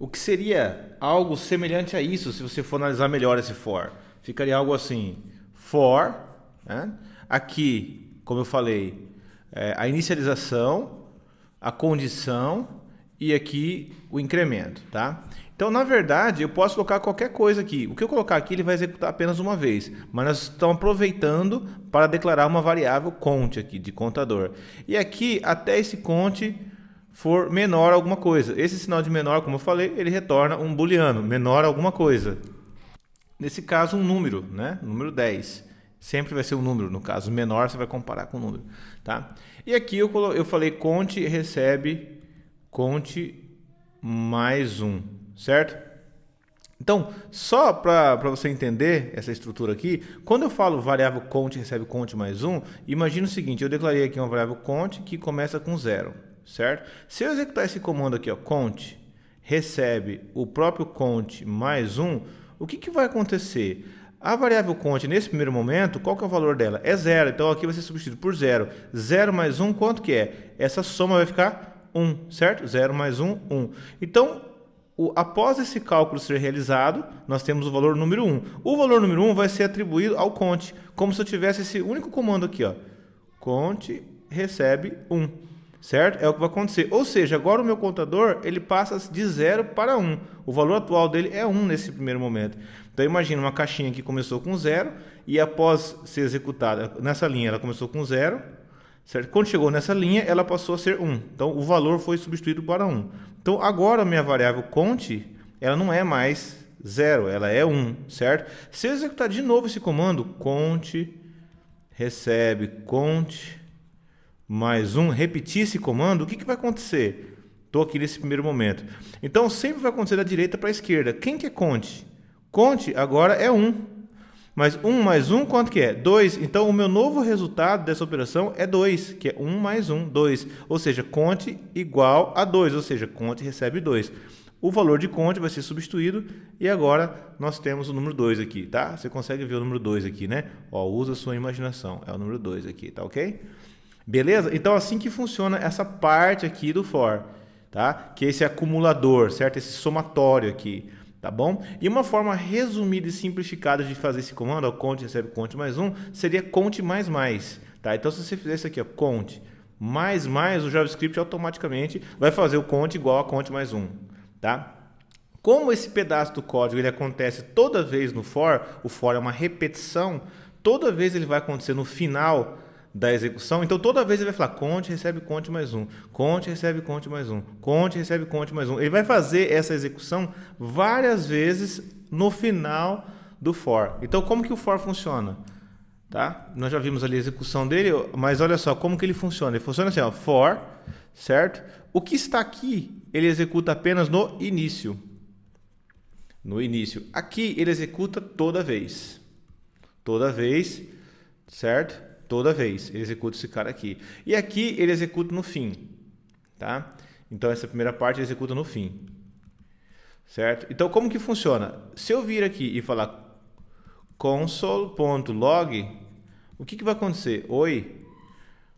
O que seria algo semelhante a isso se você for analisar melhor esse for? Ficaria algo assim: for, né? aqui, como eu falei, é a inicialização, a condição e aqui o incremento, tá? Então, na verdade, eu posso colocar qualquer coisa aqui. O que eu colocar aqui, ele vai executar apenas uma vez. Mas nós estamos aproveitando para declarar uma variável count aqui, de contador. E aqui, até esse count for menor alguma coisa. Esse sinal de menor, como eu falei, ele retorna um booleano, menor alguma coisa. Nesse caso, um número, né? Número 10. Sempre vai ser um número, no caso menor você vai comparar com o um número, tá? E aqui eu, eu falei conte recebe conte mais um, certo? Então, só para você entender essa estrutura aqui, quando eu falo variável conte recebe conte mais um, imagina o seguinte, eu declarei aqui uma variável conte que começa com zero, certo? Se eu executar esse comando aqui, ó, count, recebe o próprio count mais um, o que, que vai acontecer? A variável count, nesse primeiro momento, qual que é o valor dela? É zero, então aqui vai ser substituído por zero. Zero mais um, quanto que é? Essa soma vai ficar 1, um, certo? Zero mais um, 1. Um. Então, o, após esse cálculo ser realizado, nós temos o valor número 1. O valor número 1 vai ser atribuído ao count, como se eu tivesse esse único comando aqui, ó. count recebe 1 certo? É o que vai acontecer. Ou seja, agora o meu contador, ele passa de 0 para 1. Um. O valor atual dele é 1 um nesse primeiro momento. Então imagina uma caixinha que começou com 0 e após ser executada nessa linha, ela começou com 0, certo? Quando chegou nessa linha, ela passou a ser 1. Um. Então o valor foi substituído para 1. Então agora a minha variável conte, ela não é mais 0, ela é 1, certo? Se eu executar de novo esse comando, conte, recebe, conte, mais um repetir esse comando, o que, que vai acontecer? Estou aqui nesse primeiro momento. Então sempre vai acontecer da direita para a esquerda. Quem que é Conte? Conte agora é 1. Mas 1 mais 1, quanto que é? 2. Então o meu novo resultado dessa operação é 2, que é 1 mais 1, 2. Ou seja, Conte igual a 2, ou seja, Conte recebe 2. O valor de Conte vai ser substituído e agora nós temos o número 2 aqui, tá? Você consegue ver o número 2 aqui, né? Ó, usa a sua imaginação, é o número 2 aqui, tá ok? Beleza? Então, assim que funciona essa parte aqui do for, tá? Que é esse acumulador, certo? Esse somatório aqui, tá bom? E uma forma resumida e simplificada de fazer esse comando, ó, conte, recebe, conte mais um, seria conte mais mais, tá? Então, se você fizer isso aqui, ó, conte mais mais, o JavaScript automaticamente vai fazer o conte igual a conte mais um, tá? Como esse pedaço do código ele acontece toda vez no for, o for é uma repetição, toda vez ele vai acontecer no final da execução. Então toda vez ele vai falar conte, recebe conte mais um, conte, recebe conte mais um, conte, recebe conte mais um. Ele vai fazer essa execução várias vezes no final do for. Então como que o for funciona? Tá? Nós já vimos ali a execução dele, mas olha só como que ele funciona. Ele funciona assim, ó, for, certo? O que está aqui, ele executa apenas no início. No início. Aqui ele executa toda vez. Toda vez, certo? Toda vez ele executa esse cara aqui. E aqui ele executa no fim, tá? Então essa primeira parte ele executa no fim. Certo? Então como que funciona? Se eu vir aqui e falar console.log, o que, que vai acontecer? Oi,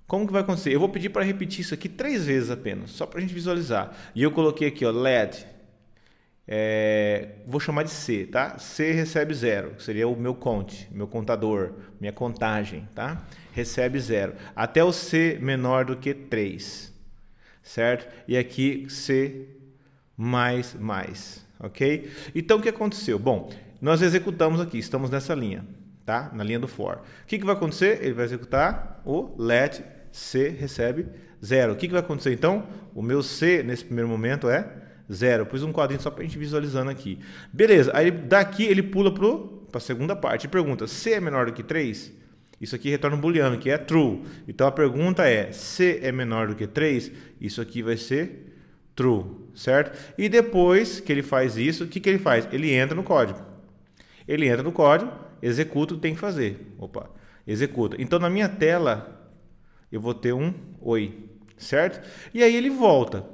como que vai acontecer? Eu vou pedir para repetir isso aqui três vezes apenas, só para a gente visualizar. E eu coloquei aqui, ó, LED, é, vou chamar de C, tá? C recebe zero, que seria o meu conte, meu contador, minha contagem, tá? Recebe zero. Até o C menor do que 3, certo? E aqui C mais, mais, ok? Então o que aconteceu? Bom, nós executamos aqui, estamos nessa linha, tá? Na linha do for. O que, que vai acontecer? Ele vai executar o let C recebe zero. O que, que vai acontecer então? O meu C nesse primeiro momento é Zero. pus um quadrinho só para a gente visualizando aqui. Beleza, aí daqui ele pula para a segunda parte e pergunta: C é menor do que 3? Isso aqui retorna um booleano, que é true. Então a pergunta é: C é menor do que 3? Isso aqui vai ser true, certo? E depois que ele faz isso, o que, que ele faz? Ele entra no código. Ele entra no código, executa o que tem que fazer. Opa, executa. Então na minha tela eu vou ter um oi, certo? E aí ele volta.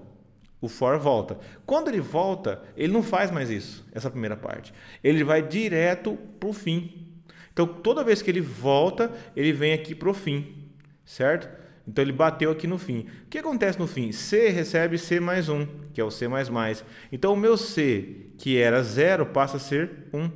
O for volta. Quando ele volta, ele não faz mais isso, essa primeira parte. Ele vai direto para o fim. Então, toda vez que ele volta, ele vem aqui para o fim, certo? Então, ele bateu aqui no fim. O que acontece no fim? C recebe C mais 1, que é o C++. Então, o meu C, que era 0, passa a ser 1.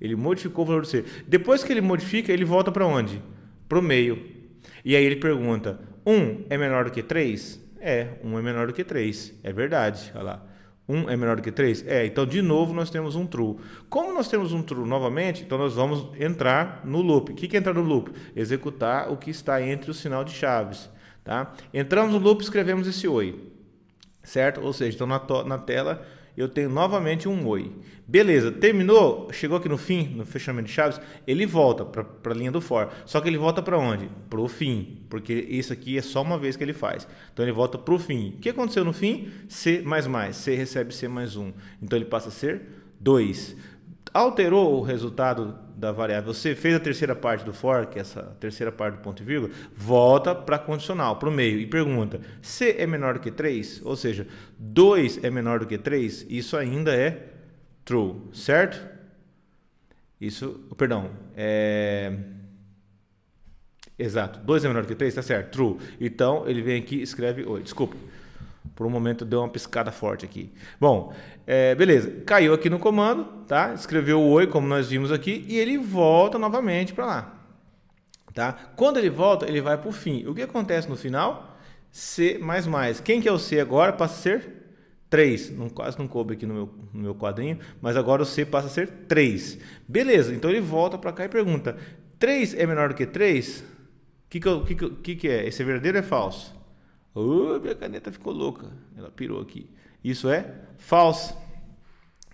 Ele modificou o valor do C. Depois que ele modifica, ele volta para onde? Para o meio. E aí ele pergunta, 1 é menor do que 3? É, 1 é menor do que 3. É verdade. Olha lá. 1 é menor do que 3? É, então de novo nós temos um true. Como nós temos um true novamente, então nós vamos entrar no loop. O que, que é entrar no loop? Executar o que está entre o sinal de chaves. Tá? Entramos no loop, escrevemos esse oi. Certo? Ou seja, então na, na tela eu tenho novamente um oi. Beleza, terminou, chegou aqui no fim, no fechamento de chaves, ele volta para a linha do for. Só que ele volta para onde? Para o fim, porque isso aqui é só uma vez que ele faz. Então ele volta para o fim. O que aconteceu no fim? C mais mais, C recebe C mais um. Então ele passa a ser 2 alterou o resultado da variável, você fez a terceira parte do for, que é essa terceira parte do ponto e vírgula, volta para a condicional, para o meio, e pergunta: C é menor do que 3? Ou seja, 2 é menor do que 3? Isso ainda é true, certo? Isso, perdão, é. Exato, 2 é menor do que 3, está certo, true. Então ele vem aqui e escreve 8. Desculpa. Por um momento deu uma piscada forte aqui. Bom, é, beleza. Caiu aqui no comando, tá? Escreveu o oi, como nós vimos aqui, e ele volta novamente para lá. Tá? Quando ele volta, ele vai para o fim. O que acontece no final? C++. Quem que é o C agora? Passa a ser 3. Não, quase não coube aqui no meu, no meu quadrinho, mas agora o C passa a ser 3. Beleza, então ele volta para cá e pergunta, 3 é menor do que 3? O que que, que, que, que é? Esse é verdadeiro ou é falso? Oh, minha caneta ficou louca. Ela pirou aqui. Isso é falso.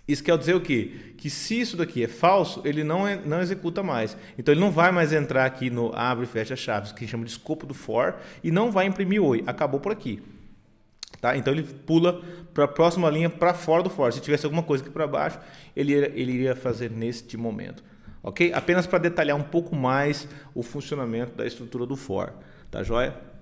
Isso quer dizer o quê? Que se isso daqui é falso, ele não, é, não executa mais. Então ele não vai mais entrar aqui no abre e fecha chaves, que chama de escopo do for, e não vai imprimir oi. Acabou por aqui. Tá? Então ele pula para a próxima linha para fora do for. Se tivesse alguma coisa aqui para baixo, ele, ele iria fazer neste momento. Ok? Apenas para detalhar um pouco mais o funcionamento da estrutura do for. Tá joia?